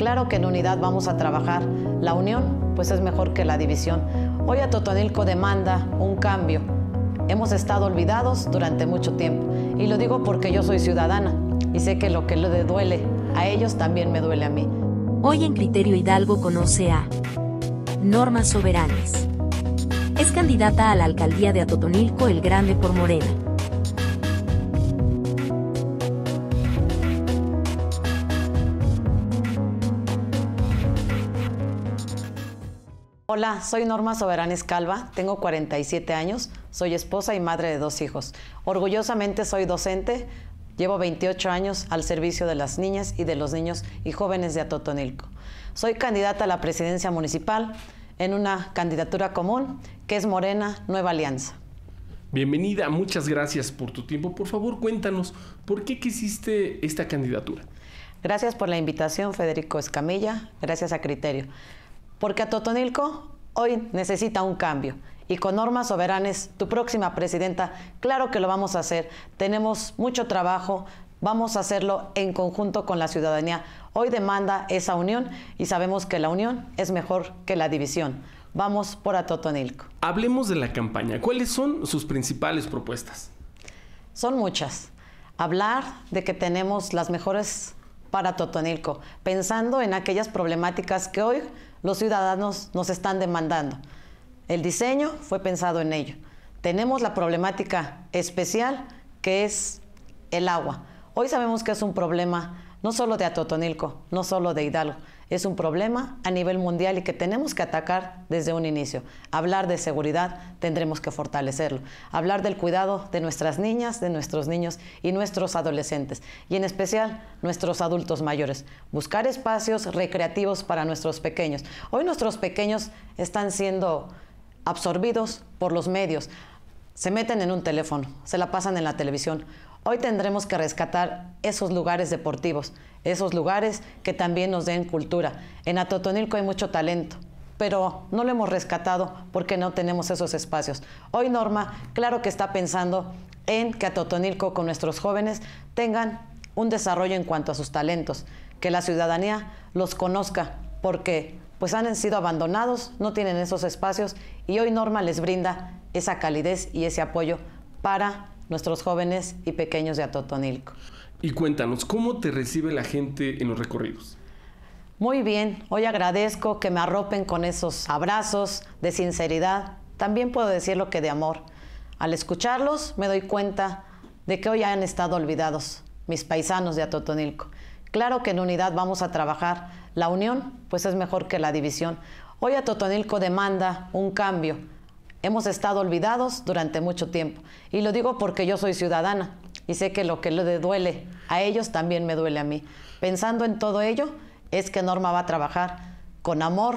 Claro que en unidad vamos a trabajar. La unión, pues es mejor que la división. Hoy a demanda un cambio. Hemos estado olvidados durante mucho tiempo. Y lo digo porque yo soy ciudadana y sé que lo que le duele a ellos también me duele a mí. Hoy en Criterio Hidalgo conoce a Normas Soberanes. Es candidata a la alcaldía de Atotonilco el Grande por Morena. Hola, soy Norma Soberanes Calva, tengo 47 años, soy esposa y madre de dos hijos. Orgullosamente soy docente, llevo 28 años al servicio de las niñas y de los niños y jóvenes de Atotonilco. Soy candidata a la presidencia municipal en una candidatura común que es Morena Nueva Alianza. Bienvenida, muchas gracias por tu tiempo. Por favor, cuéntanos, ¿por qué quisiste esta candidatura? Gracias por la invitación, Federico Escamilla. Gracias a Criterio porque Totonilco hoy necesita un cambio. Y con normas Soberanes, tu próxima presidenta, claro que lo vamos a hacer. Tenemos mucho trabajo, vamos a hacerlo en conjunto con la ciudadanía. Hoy demanda esa unión y sabemos que la unión es mejor que la división. Vamos por Atotonilco. Hablemos de la campaña. ¿Cuáles son sus principales propuestas? Son muchas. Hablar de que tenemos las mejores para Totonilco, pensando en aquellas problemáticas que hoy los ciudadanos nos están demandando. El diseño fue pensado en ello. Tenemos la problemática especial que es el agua. Hoy sabemos que es un problema no solo de Atotonilco, no solo de Hidalgo, es un problema a nivel mundial y que tenemos que atacar desde un inicio. Hablar de seguridad tendremos que fortalecerlo. Hablar del cuidado de nuestras niñas, de nuestros niños y nuestros adolescentes, y en especial nuestros adultos mayores. Buscar espacios recreativos para nuestros pequeños. Hoy nuestros pequeños están siendo absorbidos por los medios. Se meten en un teléfono, se la pasan en la televisión Hoy tendremos que rescatar esos lugares deportivos, esos lugares que también nos den cultura. En Atotonilco hay mucho talento, pero no lo hemos rescatado porque no tenemos esos espacios. Hoy Norma, claro que está pensando en que Atotonilco con nuestros jóvenes tengan un desarrollo en cuanto a sus talentos, que la ciudadanía los conozca, porque pues han sido abandonados, no tienen esos espacios y hoy Norma les brinda esa calidez y ese apoyo para nuestros jóvenes y pequeños de Atotonilco. Y cuéntanos, ¿cómo te recibe la gente en los recorridos? Muy bien, hoy agradezco que me arropen con esos abrazos de sinceridad, también puedo decir lo que de amor. Al escucharlos me doy cuenta de que hoy han estado olvidados mis paisanos de Atotonilco. Claro que en unidad vamos a trabajar. La unión pues es mejor que la división. Hoy Atotonilco demanda un cambio hemos estado olvidados durante mucho tiempo. Y lo digo porque yo soy ciudadana y sé que lo que le duele a ellos también me duele a mí. Pensando en todo ello, es que Norma va a trabajar con amor,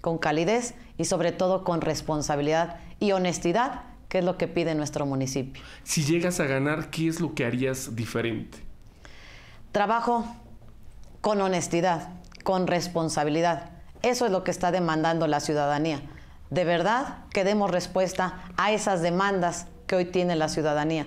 con calidez y sobre todo con responsabilidad y honestidad, que es lo que pide nuestro municipio. Si llegas a ganar, ¿qué es lo que harías diferente? Trabajo con honestidad, con responsabilidad. Eso es lo que está demandando la ciudadanía de verdad que demos respuesta a esas demandas que hoy tiene la ciudadanía.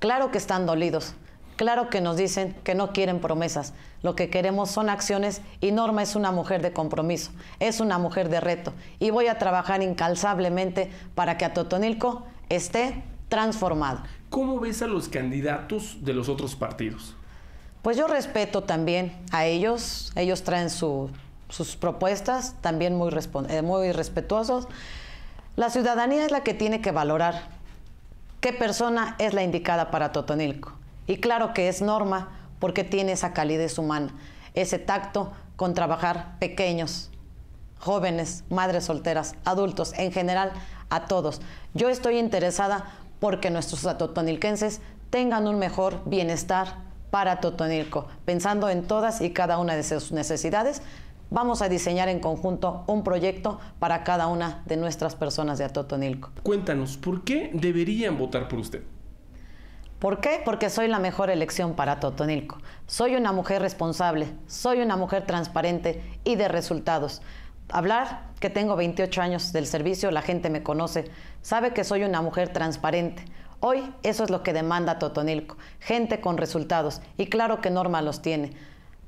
Claro que están dolidos, claro que nos dicen que no quieren promesas, lo que queremos son acciones y Norma es una mujer de compromiso, es una mujer de reto y voy a trabajar incalzablemente para que Atotonilco esté transformado. ¿Cómo ves a los candidatos de los otros partidos? Pues yo respeto también a ellos, ellos traen su sus propuestas, también muy, eh, muy respetuosos. La ciudadanía es la que tiene que valorar qué persona es la indicada para Totonilco. Y claro que es norma porque tiene esa calidez humana, ese tacto con trabajar pequeños, jóvenes, madres solteras, adultos, en general, a todos. Yo estoy interesada porque nuestros atotonilquenses tengan un mejor bienestar, para Totonilco, pensando en todas y cada una de sus necesidades. Vamos a diseñar en conjunto un proyecto para cada una de nuestras personas de Totonilco. Cuéntanos, ¿por qué deberían votar por usted? ¿Por qué? Porque soy la mejor elección para Totonilco. Soy una mujer responsable, soy una mujer transparente y de resultados. Hablar que tengo 28 años del servicio, la gente me conoce, sabe que soy una mujer transparente, Hoy eso es lo que demanda Totonilco, gente con resultados, y claro que Norma los tiene.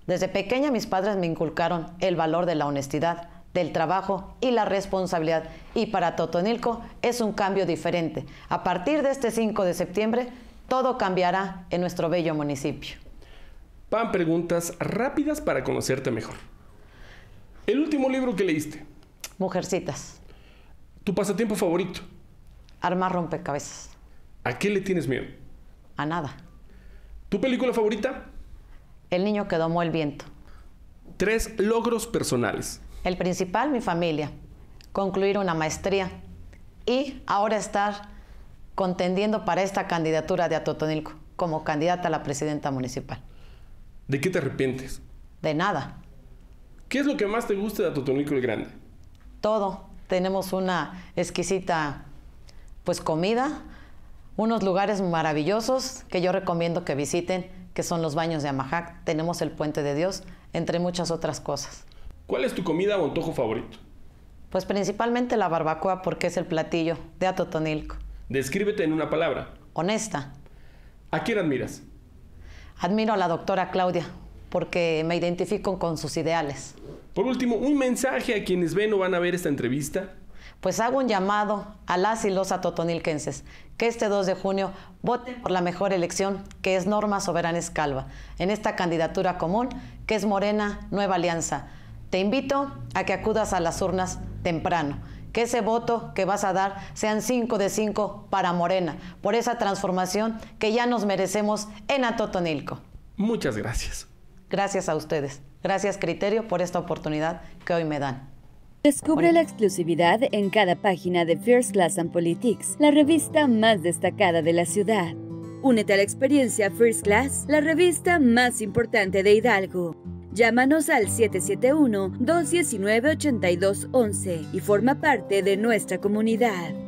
Desde pequeña mis padres me inculcaron el valor de la honestidad, del trabajo y la responsabilidad, y para Totonilco es un cambio diferente. A partir de este 5 de septiembre, todo cambiará en nuestro bello municipio. Pan preguntas rápidas para conocerte mejor. El último libro que leíste. Mujercitas. ¿Tu pasatiempo favorito? Armar rompecabezas. ¿A qué le tienes miedo? A nada. ¿Tu película favorita? El niño que domó el viento. Tres logros personales. El principal, mi familia. Concluir una maestría. Y ahora estar contendiendo para esta candidatura de Atotonilco como candidata a la presidenta municipal. ¿De qué te arrepientes? De nada. ¿Qué es lo que más te gusta de Atotonilco el Grande? Todo. Tenemos una exquisita pues comida, unos lugares maravillosos que yo recomiendo que visiten, que son los baños de Amajac, tenemos el Puente de Dios, entre muchas otras cosas. ¿Cuál es tu comida o antojo favorito? Pues principalmente la barbacoa porque es el platillo de Atotonilco. Descríbete en una palabra. Honesta. ¿A quién admiras? Admiro a la doctora Claudia porque me identifico con sus ideales. Por último, un mensaje a quienes ven o van a ver esta entrevista. Pues hago un llamado a las y los atotonilquenses que este 2 de junio voten por la mejor elección, que es Norma Soberanes Calva, en esta candidatura común, que es Morena Nueva Alianza. Te invito a que acudas a las urnas temprano que ese voto que vas a dar sean 5 de 5 para Morena, por esa transformación que ya nos merecemos en Atotonilco. Muchas gracias. Gracias a ustedes. Gracias Criterio por esta oportunidad que hoy me dan. Descubre la exclusividad en cada página de First Class and Politics, la revista más destacada de la ciudad. Únete a la experiencia First Class, la revista más importante de Hidalgo. Llámanos al 771-219-8211 y forma parte de nuestra comunidad.